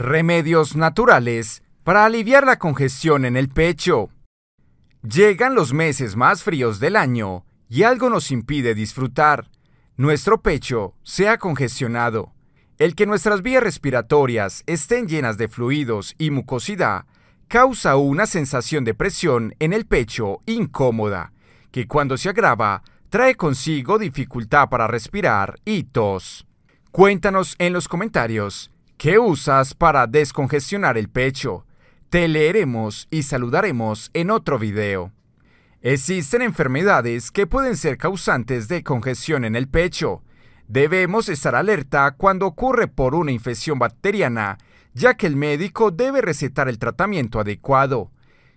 Remedios naturales para aliviar la congestión en el pecho. Llegan los meses más fríos del año y algo nos impide disfrutar. Nuestro pecho se ha congestionado. El que nuestras vías respiratorias estén llenas de fluidos y mucosidad causa una sensación de presión en el pecho incómoda, que cuando se agrava trae consigo dificultad para respirar y tos. Cuéntanos en los comentarios ¿Qué usas para descongestionar el pecho? Te leeremos y saludaremos en otro video. Existen enfermedades que pueden ser causantes de congestión en el pecho. Debemos estar alerta cuando ocurre por una infección bacteriana, ya que el médico debe recetar el tratamiento adecuado.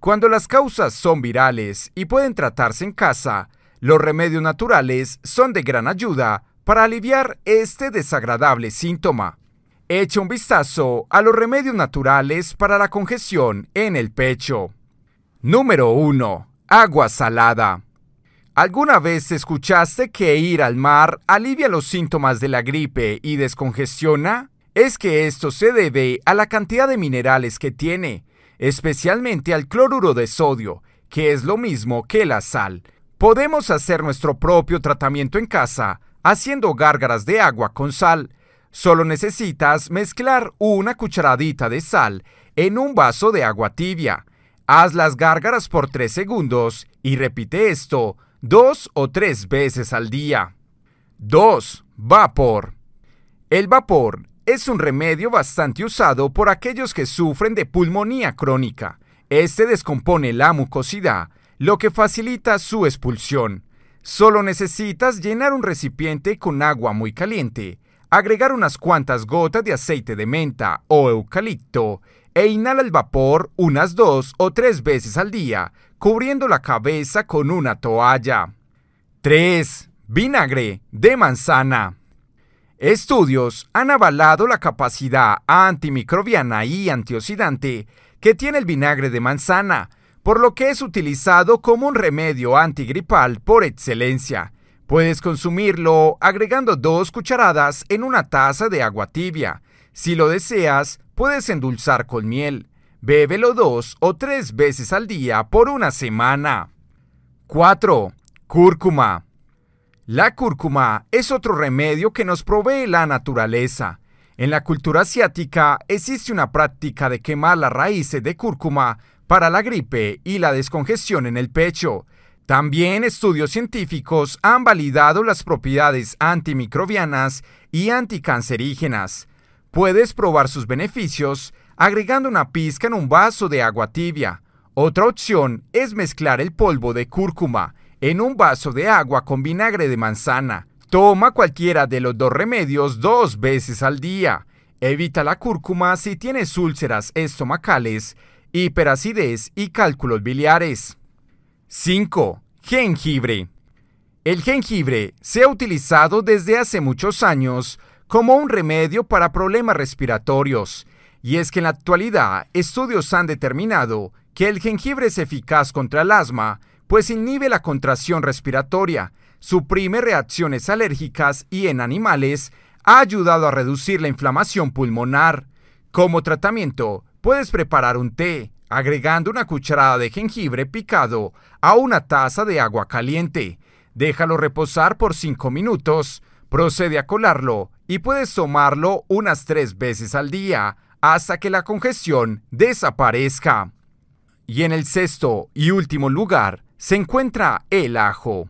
Cuando las causas son virales y pueden tratarse en casa, los remedios naturales son de gran ayuda para aliviar este desagradable síntoma. Echa un vistazo a los remedios naturales para la congestión en el pecho. Número 1. Agua salada. ¿Alguna vez escuchaste que ir al mar alivia los síntomas de la gripe y descongestiona? Es que esto se debe a la cantidad de minerales que tiene, especialmente al cloruro de sodio, que es lo mismo que la sal. Podemos hacer nuestro propio tratamiento en casa, haciendo gárgaras de agua con sal, Solo necesitas mezclar una cucharadita de sal en un vaso de agua tibia. Haz las gárgaras por 3 segundos y repite esto dos o tres veces al día. 2. Vapor. El vapor es un remedio bastante usado por aquellos que sufren de pulmonía crónica. Este descompone la mucosidad, lo que facilita su expulsión. Solo necesitas llenar un recipiente con agua muy caliente Agregar unas cuantas gotas de aceite de menta o eucalipto e inhala el vapor unas dos o tres veces al día, cubriendo la cabeza con una toalla. 3. Vinagre de manzana. Estudios han avalado la capacidad antimicrobiana y antioxidante que tiene el vinagre de manzana, por lo que es utilizado como un remedio antigripal por excelencia Puedes consumirlo agregando dos cucharadas en una taza de agua tibia. Si lo deseas, puedes endulzar con miel. Bébelo dos o tres veces al día por una semana. 4. Cúrcuma. La cúrcuma es otro remedio que nos provee la naturaleza. En la cultura asiática existe una práctica de quemar las raíces de cúrcuma para la gripe y la descongestión en el pecho, también estudios científicos han validado las propiedades antimicrobianas y anticancerígenas. Puedes probar sus beneficios agregando una pizca en un vaso de agua tibia. Otra opción es mezclar el polvo de cúrcuma en un vaso de agua con vinagre de manzana. Toma cualquiera de los dos remedios dos veces al día. Evita la cúrcuma si tienes úlceras estomacales, hiperacidez y cálculos biliares. 5. Jengibre. El jengibre se ha utilizado desde hace muchos años como un remedio para problemas respiratorios, y es que en la actualidad estudios han determinado que el jengibre es eficaz contra el asma, pues inhibe la contracción respiratoria, suprime reacciones alérgicas y en animales ha ayudado a reducir la inflamación pulmonar. Como tratamiento, puedes preparar un té, agregando una cucharada de jengibre picado a una taza de agua caliente. Déjalo reposar por 5 minutos, procede a colarlo y puedes tomarlo unas 3 veces al día hasta que la congestión desaparezca. Y en el sexto y último lugar se encuentra el ajo.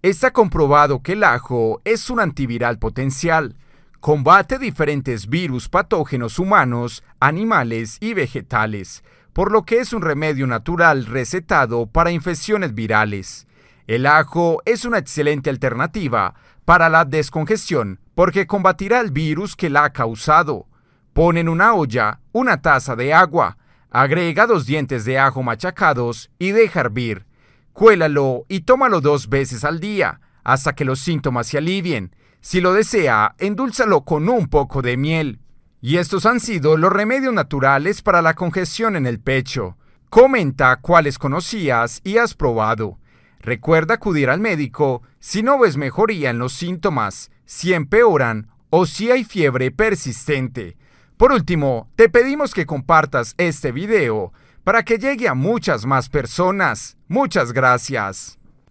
Está comprobado que el ajo es un antiviral potencial, Combate diferentes virus patógenos humanos, animales y vegetales, por lo que es un remedio natural recetado para infecciones virales. El ajo es una excelente alternativa para la descongestión porque combatirá el virus que la ha causado. Pon en una olla una taza de agua, agrega dos dientes de ajo machacados y deja hervir. Cuélalo y tómalo dos veces al día hasta que los síntomas se alivien. Si lo desea, endúlzalo con un poco de miel. Y estos han sido los remedios naturales para la congestión en el pecho. Comenta cuáles conocías y has probado. Recuerda acudir al médico si no ves mejoría en los síntomas, si empeoran o si hay fiebre persistente. Por último, te pedimos que compartas este video para que llegue a muchas más personas. Muchas gracias.